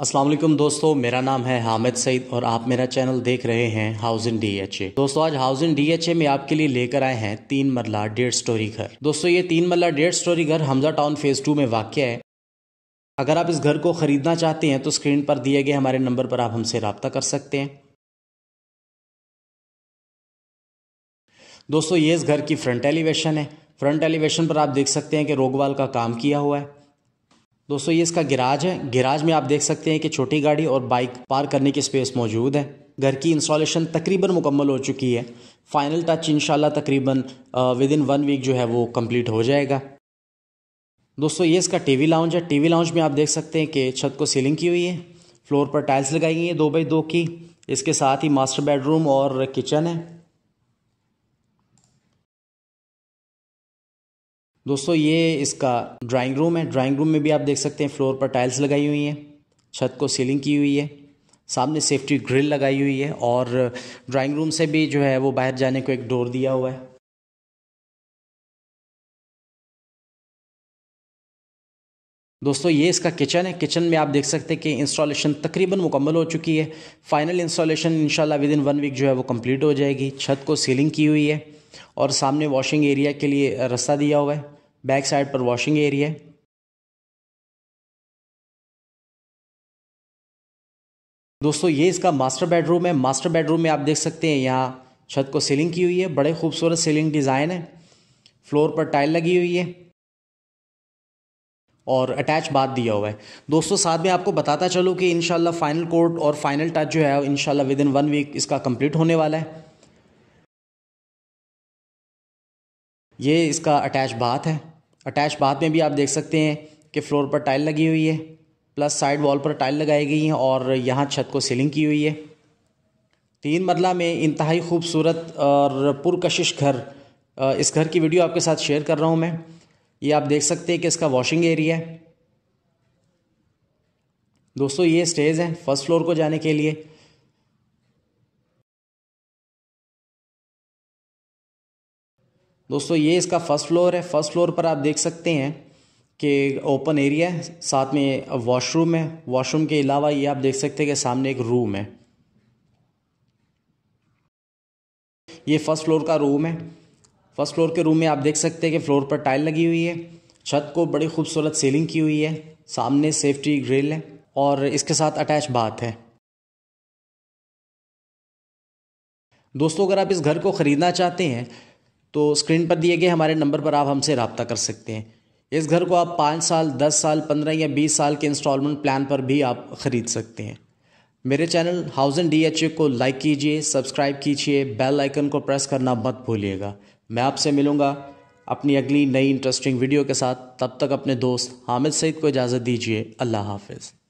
अस्सलाम वालेकुम दोस्तों मेरा नाम है हामिद सईद और आप मेरा चैनल देख रहे हैं हाउस एच ए दोस्तों आज हाउस एच ए में आपके लिए लेकर आए हैं तीन मरला डेढ़ स्टोरी घर दोस्तों ये तीन मरला डेढ़ स्टोरी घर हमजा टाउन फेज टू में वाक़ है अगर आप इस घर को ख़रीदना चाहते हैं तो स्क्रीन पर दिए गए हमारे नंबर पर आप हमसे रबता कर सकते हैं दोस्तों ये इस घर की फ्रंट एलिवेशन है फ्रंट एलिवेशन पर आप देख सकते हैं कि रोगवाल का काम किया हुआ है दोस्तों ये इसका गिराज है गिराज में आप देख सकते हैं कि छोटी गाड़ी और बाइक पार करने की स्पेस मौजूद है घर की इंस्टॉलेशन तकरीबन मुकम्मल हो चुकी है फाइनल टच इंशाल्लाह तकरीबन विद इन वन वीक जो है वो कंप्लीट हो जाएगा दोस्तों ये इसका टीवी लाउंज है टीवी लाउंज में आप देख सकते हैं कि छत को सीलिंग की हुई है फ्लोर पर टाइल्स लगाई गई हैं दो बाई दो की इसके साथ ही मास्टर बेडरूम और किचन है दोस्तों ये इसका ड्राइंग रूम है ड्राइंग रूम में भी आप देख सकते हैं फ्लोर पर टाइल्स लगाई हुई हैं छत को सीलिंग की हुई है सामने सेफ्टी ग्रिल लगाई हुई है और ड्राइंग रूम से भी जो है वो बाहर जाने को एक डोर दिया हुआ है दोस्तों ये इसका किचन है किचन में आप देख सकते हैं कि इंस्टॉलेशन तकरीबन मुकम्मल हो चुकी है फाइनल इंस्टॉलेशन इंशाल्लाह विद इन वन वीक जो है वो कंप्लीट हो जाएगी छत को सीलिंग की हुई है और सामने वॉशिंग एरिया के लिए रास्ता दिया हुआ है बैक साइड पर वॉशिंग एरिया दोस्तों ये इसका मास्टर बेडरूम है मास्टर बेडरूम में आप देख सकते हैं यहाँ छत को सीलिंग की हुई है बड़े खूबसूरत सीलिंग डिज़ाइन है फ्लोर पर टाइल लगी हुई है और अटैच बात दिया हुआ है दोस्तों साथ में आपको बताता चलूँ कि इनशाला फाइनल कोर्ट और फाइनल टच जो है इनशाला विद इन वन वीक इसका कंप्लीट होने वाला है ये इसका अटैच बात है अटैच बाथ में भी आप देख सकते हैं कि फ्लोर पर टाइल लगी हुई है प्लस साइड वॉल पर टाइल लगाई गई हैं और यहाँ छत को सीलिंग की हुई है तीन मरला में इंतहाई खूबसूरत और पुरकशिश घर इस घर की वीडियो आपके साथ शेयर कर रहा हूँ मैं ये आप देख सकते हैं कि इसका वॉशिंग एरिया है दोस्तों ये स्टेज हैं फर्स्ट फ्लोर को जाने के लिए दोस्तों ये इसका फर्स्ट फ्लोर है फर्स्ट फ्लोर पर आप देख सकते हैं कि ओपन एरिया है साथ में वॉशरूम है वॉशरूम के अलावा ये आप देख सकते हैं कि सामने एक रूम है ये फर्स्ट फ्लोर का रूम है फर्स्ट फ्लोर के रूम में आप देख सकते हैं कि फ्लोर पर टाइल लगी हुई है छत को बड़ी खूबसूरत सीलिंग की हुई है सामने सेफ्टी ग्रिल है और इसके साथ अटैच बाथ है दोस्तों अगर आप इस घर को ख़रीदना चाहते हैं तो स्क्रीन पर दिए गए हमारे नंबर पर आप हमसे रबता कर सकते हैं इस घर को आप पाँच साल दस साल पंद्रह या बीस साल के इंस्टॉलमेंट प्लान पर भी आप ख़रीद सकते हैं मेरे channel and D H A को लाइक कीजिए सब्सक्राइब कीजिए बेल आइकन को प्रेस करना मत भूलिएगा मैं आपसे मिलूँगा अपनी अगली नई इंटरेस्टिंग वीडियो के साथ तब तक अपने दोस्त हामिद सईद को इजाज़त दीजिए अल्लाह हाफिज़